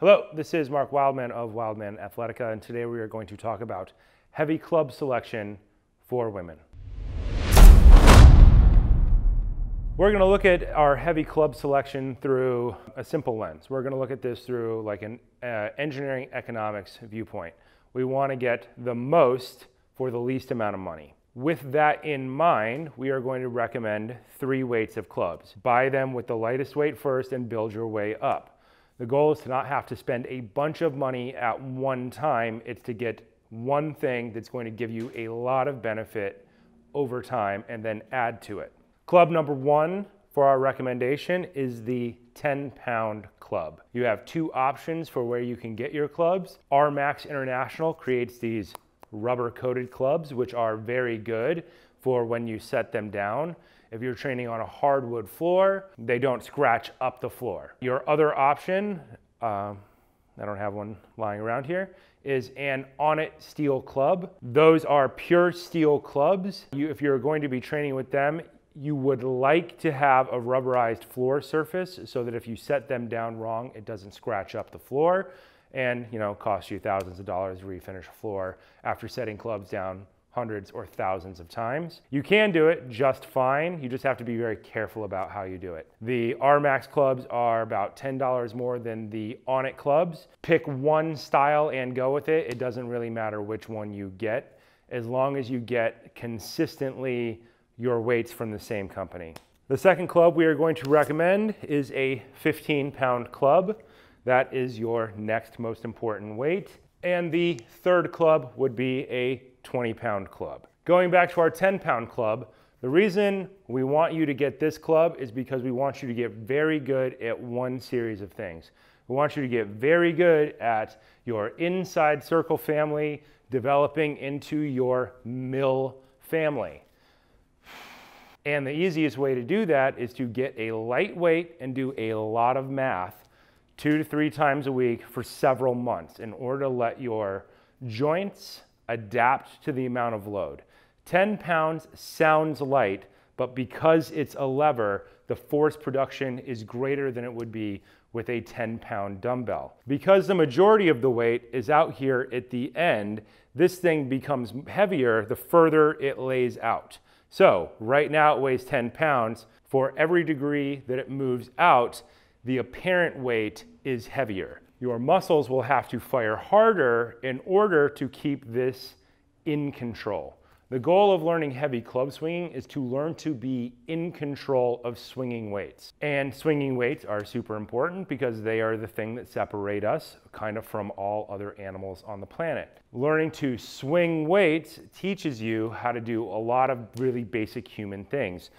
Hello, this is Mark Wildman of Wildman Athletica, and today we are going to talk about heavy club selection for women. We're going to look at our heavy club selection through a simple lens. We're going to look at this through like an uh, engineering economics viewpoint. We want to get the most for the least amount of money. With that in mind, we are going to recommend three weights of clubs. Buy them with the lightest weight first and build your way up. The goal is to not have to spend a bunch of money at one time. It's to get one thing that's going to give you a lot of benefit over time and then add to it. Club number one for our recommendation is the 10 pound club. You have two options for where you can get your clubs. Max International creates these rubber coated clubs, which are very good for when you set them down. If you're training on a hardwood floor, they don't scratch up the floor. Your other option, uh, I don't have one lying around here, is an Onnit steel club. Those are pure steel clubs. You, if you're going to be training with them, you would like to have a rubberized floor surface so that if you set them down wrong, it doesn't scratch up the floor and you know costs you thousands of dollars to refinish a floor after setting clubs down hundreds or thousands of times. You can do it just fine. You just have to be very careful about how you do it. The RMAX clubs are about $10 more than the Onnit clubs. Pick one style and go with it. It doesn't really matter which one you get as long as you get consistently your weights from the same company. The second club we are going to recommend is a 15 pound club. That is your next most important weight. And the third club would be a 20 pound club. Going back to our 10 pound club, the reason we want you to get this club is because we want you to get very good at one series of things. We want you to get very good at your inside circle family developing into your mill family. And the easiest way to do that is to get a lightweight and do a lot of math two to three times a week for several months in order to let your joints adapt to the amount of load. 10 pounds sounds light, but because it's a lever, the force production is greater than it would be with a 10 pound dumbbell. Because the majority of the weight is out here at the end, this thing becomes heavier the further it lays out. So right now it weighs 10 pounds. For every degree that it moves out, the apparent weight is heavier. Your muscles will have to fire harder in order to keep this in control. The goal of learning heavy club swinging is to learn to be in control of swinging weights. And swinging weights are super important because they are the thing that separate us kind of from all other animals on the planet. Learning to swing weights teaches you how to do a lot of really basic human things.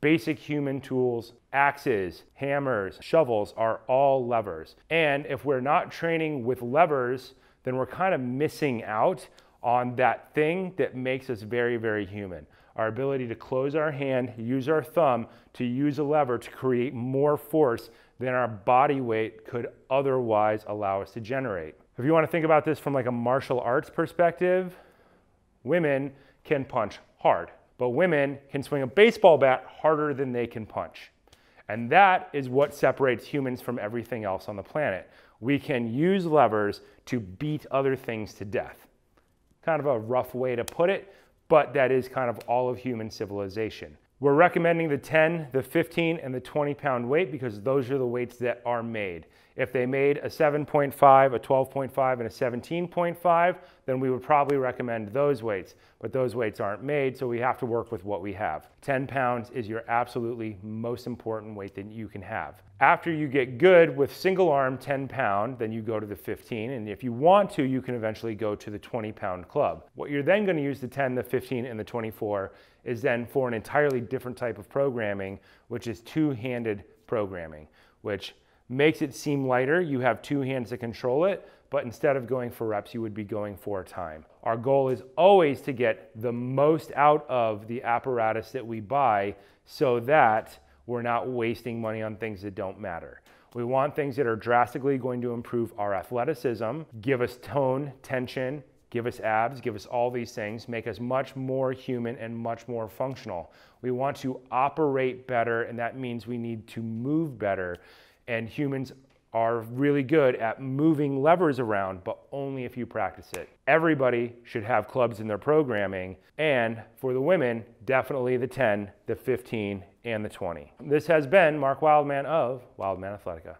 Basic human tools Axes, hammers, shovels are all levers. And if we're not training with levers, then we're kind of missing out on that thing that makes us very, very human. Our ability to close our hand, use our thumb to use a lever to create more force than our body weight could otherwise allow us to generate. If you want to think about this from like a martial arts perspective, women can punch hard, but women can swing a baseball bat harder than they can punch. And that is what separates humans from everything else on the planet. We can use levers to beat other things to death. Kind of a rough way to put it, but that is kind of all of human civilization. We're recommending the 10, the 15, and the 20 pound weight because those are the weights that are made. If they made a 7.5, a 12.5, and a 17.5, then we would probably recommend those weights. But those weights aren't made, so we have to work with what we have. 10 pounds is your absolutely most important weight that you can have. After you get good with single arm 10 pound, then you go to the 15. And if you want to, you can eventually go to the 20 pound club. What you're then gonna use the 10, the 15, and the 24 is then for an entirely different type of programming, which is two handed programming, which makes it seem lighter. You have two hands to control it, but instead of going for reps, you would be going for time. Our goal is always to get the most out of the apparatus that we buy so that we're not wasting money on things that don't matter. We want things that are drastically going to improve our athleticism, give us tone, tension, give us abs, give us all these things, make us much more human and much more functional. We want to operate better, and that means we need to move better. And humans are really good at moving levers around, but only if you practice it. Everybody should have clubs in their programming. And for the women, definitely the 10, the 15, and the 20. This has been Mark Wildman of Wildman Athletica.